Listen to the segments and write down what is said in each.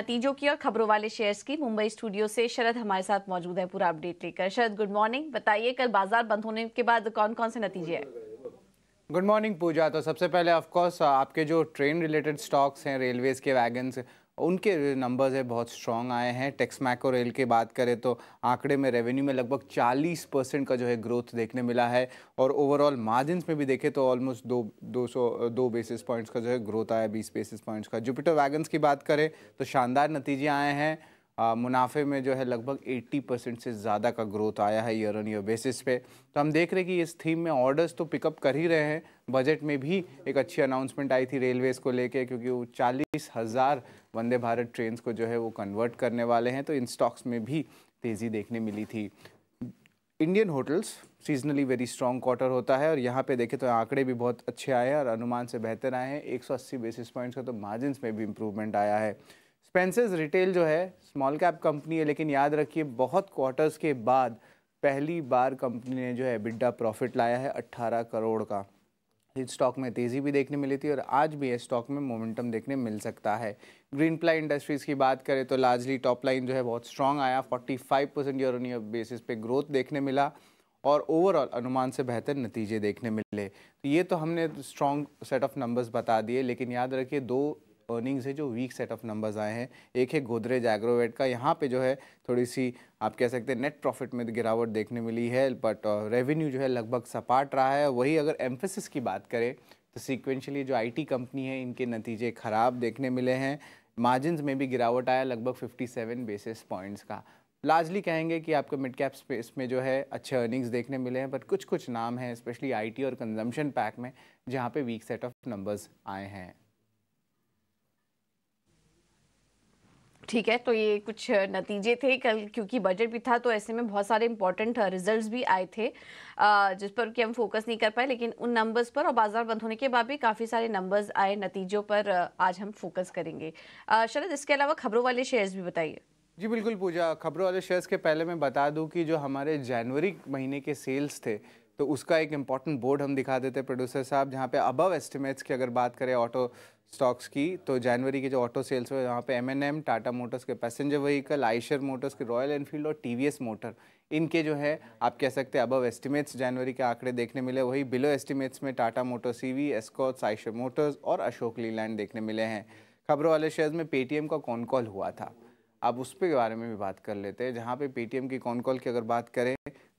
नतीजों की और खबरों वाले शेयर्स की मुंबई स्टूडियो से शरद हमारे साथ मौजूद है पूरा अपडेट लेकर शरद गुड मॉर्निंग बताइए कल बाजार बंद होने के बाद कौन कौन से नतीजे हैं गुड मॉर्निंग पूजा तो सबसे पहले ऑफ कोर्स आपके जो ट्रेन रिलेटेड स्टॉक्स हैं रेलवेज के वैगन्स उनके नंबर्स है बहुत स्ट्रॉन्ग आए हैं टेक्स मैको रेल की बात करें तो आंकड़े में रेवेन्यू में लगभग 40 परसेंट का जो है ग्रोथ देखने मिला है और ओवरऑल मार्जिन में भी देखें तो ऑलमोस्ट दो दो सौ दो बेसिस पॉइंट्स का जो है ग्रोथ आया बीस बेसिस पॉइंट्स का जुपिटर वैगन्स की बात करें तो शानदार नतीजे आए हैं मुनाफे में जो है लगभग 80 परसेंट से ज़्यादा का ग्रोथ आया है ईयर ऑन ईयर बेसिस पे तो हम देख रहे हैं कि इस थीम में ऑर्डर्स तो पिकअप कर ही रहे हैं बजट में भी एक अच्छी अनाउंसमेंट आई थी रेलवेज़ को लेके क्योंकि वो चालीस हज़ार वंदे भारत ट्रेन को जो है वो कन्वर्ट करने वाले हैं तो इन स्टॉक्स में भी तेज़ी देखने मिली थी Indian hotels seasonally very strong quarter होता है और यहाँ पे देखें तो आंकड़े भी बहुत अच्छे आए हैं और अनुमान से बेहतर आए हैं 180 बेसिस पॉइंट्स का तो मार्जिन में भी इम्प्रूवमेंट आया है स्पेंसेस रिटेल जो है स्मॉल कैप कंपनी है लेकिन याद रखिए बहुत क्वार्टर्स के बाद पहली बार कंपनी ने जो है बिड्डा प्रॉफिट लाया है 18 करोड़ का इस स्टॉक में तेज़ी भी देखने मिली थी और आज भी इस स्टॉक में मोमेंटम देखने मिल सकता है ग्रीन प्लाई इंडस्ट्रीज़ की बात करें तो लार्जली टॉप लाइन जो है बहुत स्ट्रांग आया 45 percent year on year basis पे ग्रोथ देखने मिला और ओवरऑल अनुमान से बेहतर नतीजे देखने मिले तो ये तो हमने स्ट्रॉन्ग सेट ऑफ नंबर्स बता दिए लेकिन याद रखिए दो अर्निंग्स है जो वीक सेट ऑफ नंबर्स आए हैं एक है गोदरेज एग्रोवेट का यहाँ पे जो है थोड़ी सी आप कह सकते हैं नेट प्रॉफिट में गिरावट देखने मिली है बट रेवेन्यू uh, जो है लगभग सपाट रहा है वही अगर एम्फेसिस की बात करें तो सीक्वेंशली जो आई कंपनी है इनके नतीजे ख़राब देखने मिले हैं मार्जिन में भी गिरावट आया लगभग फिफ्टी बेसिस पॉइंट्स का लार्जली कहेंगे कि आपको मिड कैप स्पेस में जो है अच्छे अर्निंग्स देखने मिले हैं बट कुछ कुछ नाम हैं स्पेशली आईटी और कंजम्पशन पैक में जहाँ पे वीक सेट ऑफ नंबर्स आए हैं ठीक है तो ये कुछ नतीजे थे कल क्योंकि बजट भी था तो ऐसे में बहुत सारे इंपॉर्टेंट रिजल्ट्स uh, भी आए थे uh, जिस पर कि हम फोकस नहीं कर पाए लेकिन उन नंबर्स पर और बाजार बंद होने के बाद भी काफ़ी सारे नंबर्स आए नतीजों पर uh, आज हम फोकस करेंगे शरद इसके अलावा खबरों वाले शेयर्स भी बताइए जी बिल्कुल पूजा खबरों वाले शेयर्स के पहले मैं बता दूं कि जो हमारे जनवरी महीने के सेल्स थे तो उसका एक इम्पॉर्टेंट बोर्ड हम दिखा देते हैं प्रोड्यूसर साहब जहाँ पे अबव एस्टिमेट्स की अगर बात करें ऑटो स्टॉक्स की तो जनवरी के जो ऑटो सेल्स हुए वहाँ पे एम टाटा मोटर्स के पैसेंजर व्हीकल आइशर मोटर्स के रॉयल एनफील्ड और टी मोटर इनके जो है आप कह सकते हैं अबव एस्टिमेट्स जनवरी के आंकड़े देखने मिले वही बिलो एस्टिमेट्स में Tata Motor C V Escorts Eicher Motors और अशोक लीलैंड देखने मिले हैं खबरों वाले शेयर्स में पेटीएम का कॉन कॉल हुआ था आप उस पर के बारे में भी बात कर लेते हैं जहाँ पे पेटीएम की कॉन कॉल की अगर बात करें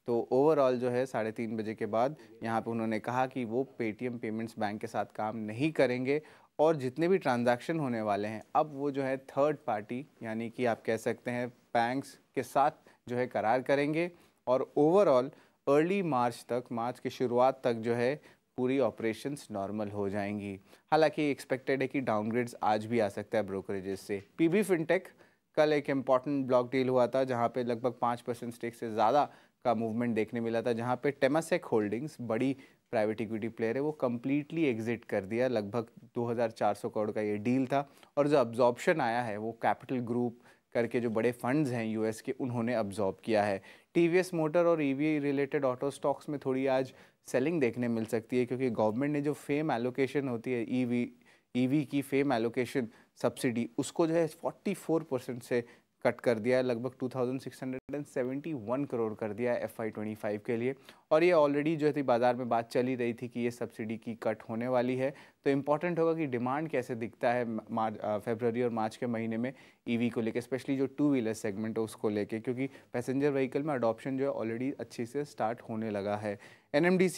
तो ओवरऑल जो है साढ़े तीन बजे के बाद यहाँ पे उन्होंने कहा कि वो पेटीएम पेमेंट्स बैंक के साथ काम नहीं करेंगे और जितने भी ट्रांजैक्शन होने वाले हैं अब वो जो है थर्ड पार्टी यानी कि आप कह सकते हैं बैंक्स के साथ जो है करार करेंगे और ओवरऑल अर्ली मार्च तक मार्च की शुरुआत तक जो है पूरी ऑपरेशंस नॉर्मल हो जाएंगी हालांकि एक्सपेक्टेड है कि डाउनग्रेड्स आज भी आ सकता है ब्रोकरेजेस से पीबी फिनटेक कल एक इम्पॉर्टेंट ब्लॉक डील हुआ था जहां पे लगभग पाँच परसेंट स्टेक से ज़्यादा का मूवमेंट देखने मिला था जहाँ पे टेमासेक होल्डिंग्स बड़ी प्राइवेट इक्विटी प्लेयर है वो कम्प्लीटली एग्जिट कर दिया लगभग 2400 करोड़ का ये डील था और जो अब्ज़ॉर्बशन आया है वो कैपिटल ग्रुप करके जो बड़े फंड्स हैं यूएस के उन्होंने अब्जॉर्ब किया है टीवीएस मोटर और ईवी रिलेटेड ऑटो स्टॉक्स में थोड़ी आज सेलिंग देखने मिल सकती है क्योंकि गवर्नमेंट ने जो फेम एलोकेशन होती है ईवी e ईवी e की फेम एलोकेशन सब्सिडी उसको जो है 44 परसेंट से कट कर दिया है लगभग 2671 करोड़ कर दिया है एफ आई के लिए और ये ऑलरेडी जो थी बाज़ार में बात चली रही थी कि ये सब्सिडी की कट होने वाली है तो इम्पॉर्टेंट होगा कि डिमांड कैसे दिखता है मार्च फेबररी और मार्च के महीने में ईवी e को लेके स्पेशली जो टू व्हीलर सेगमेंट है उसको लेके क्योंकि पैसेंजर व्हीकल में अडॉप्शन जो है ऑलरेडी अच्छे से स्टार्ट होने लगा है एन की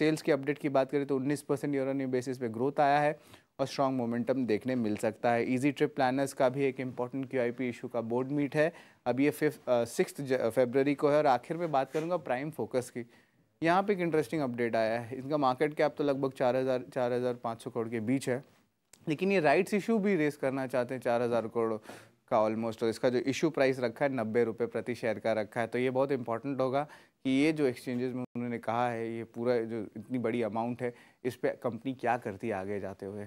सेल्स की अपडेट की बात करें तो उन्नीस परसेंट ईयर बेसिस पर ग्रोथ आया है और स्ट्रॉन्ग मोमेंटम देखने मिल सकता है इजी ट्रिप प्लानर्स का भी एक इंपॉर्टेंट क्यू इशू का बोर्ड मीट है अब ये फिफ्थ सिक्स फेबररी को है और आखिर में बात करूँगा प्राइम फोकस की यहाँ पे एक इंटरेस्टिंग अपडेट आया है इनका मार्केट कैप तो लगभग चार हज़ार चार हज़ार पाँच सौ करोड़ के बीच है लेकिन ये राइट्स इशू भी रेस करना चाहते हैं चार हज़ार करोड़ का ऑलमोस्ट और इसका जो इशू प्राइस रखा है नब्बे रुपये प्रति शेयर का रखा है तो ये बहुत इंपॉर्टेंट होगा कि ये जो एक्सचेंजेस में उन्होंने कहा है ये पूरा जो इतनी बड़ी अमाउंट है इस पर कंपनी क्या करती है आगे जाते हुए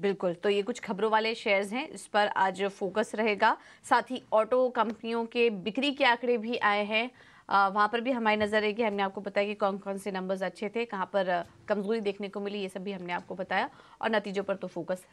बिल्कुल तो ये कुछ खबरों वाले शेयर्स हैं इस पर आज फोकस रहेगा साथ ही ऑटो कंपनियों के बिक्री के आंकड़े भी आए हैं वहाँ पर भी हमारी नज़र रहेगी हमने आपको बताया कि कौन कौन से नंबर्स अच्छे थे कहाँ पर कमज़ोरी देखने को मिली ये सब भी हमने आपको बताया और नतीजों पर तो फोकस